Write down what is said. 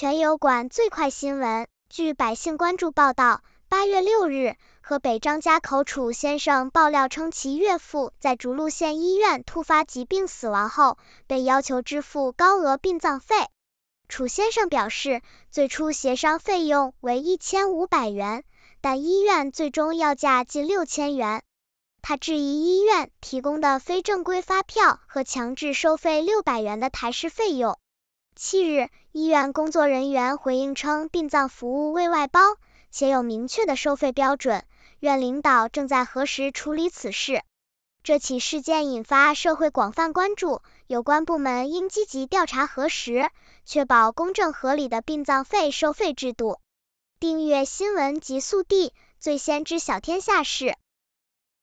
全友馆最快新闻。据百姓关注报道，八月六日，河北张家口楚先生爆料称，其岳父在涿鹿县医院突发疾病死亡后，被要求支付高额殡葬费。楚先生表示，最初协商费用为一千五百元，但医院最终要价近六千元。他质疑医院提供的非正规发票和强制收费六百元的抬尸费用。七日，医院工作人员回应称，殡葬服务未外包，且有明确的收费标准。院领导正在核实处理此事。这起事件引发社会广泛关注，有关部门应积极调查核实，确保公正合理的殡葬费收费制度。订阅新闻极速递，最先知晓天下事。